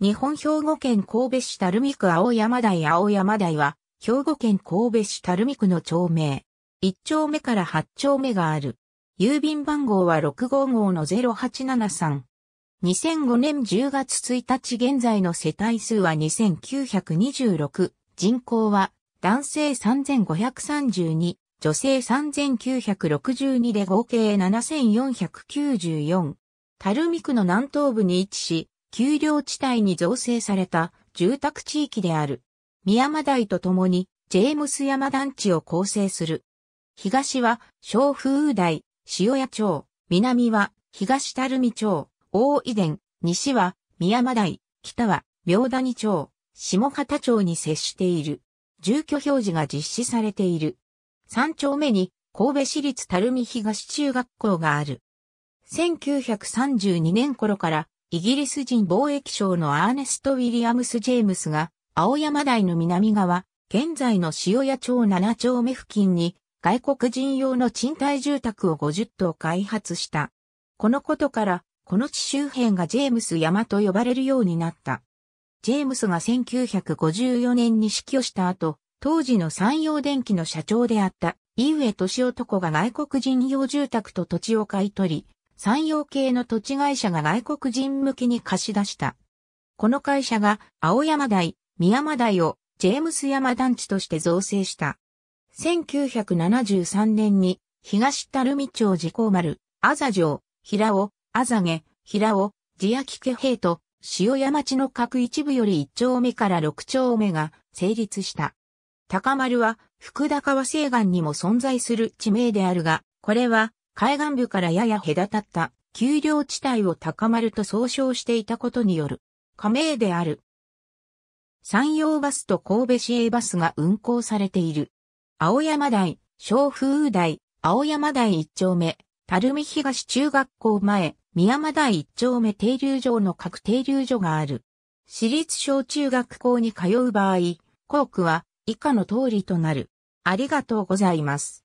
日本兵庫県神戸市垂水区青山台青山台は、兵庫県神戸市垂水区の町名。1丁目から8丁目がある。郵便番号は655の0873。2005年10月1日現在の世帯数は2926。人口は男性3532、女性3962で合計7494。垂水区の南東部に位置し、丘陵地帯に造成された住宅地域である。宮山台と共に、ジェームス山団地を構成する。東は、小風雨台、塩谷町、南は、東垂水町、大井田、西は、宮山台、北は、明谷町、下畑町に接している。住居表示が実施されている。三丁目に、神戸市立垂水東中学校がある。1932年頃からイギリス人貿易商のアーネスト・ウィリアムス・ジェームスが、青山台の南側、現在の塩屋町7丁目付近に、外国人用の賃貸住宅を50棟開発した。このことから、この地周辺がジェームス山と呼ばれるようになった。ジェームスが1954年に死去した後、当時の山陽電機の社長であった、井上敏男が外国人用住宅と土地を買い取り、山陽系の土地会社が外国人向けに貸し出した。この会社が青山台、宮山台をジェームス山団地として造成した。1973年に東樽水町自公丸、あざ城、平尾、あざげ、平尾、地焼家平と塩山地の各一部より1丁目から6丁目が成立した。高丸は福田川西岸にも存在する地名であるが、これは海岸部からやや隔たった丘陵地帯を高まると総称していたことによる加盟である。山陽バスと神戸市営バスが運行されている。青山台、小風台、青山台一丁目、垂水東中学校前、宮山台一丁目停留場の各停留所がある。私立小中学校に通う場合、校区は以下の通りとなる。ありがとうございます。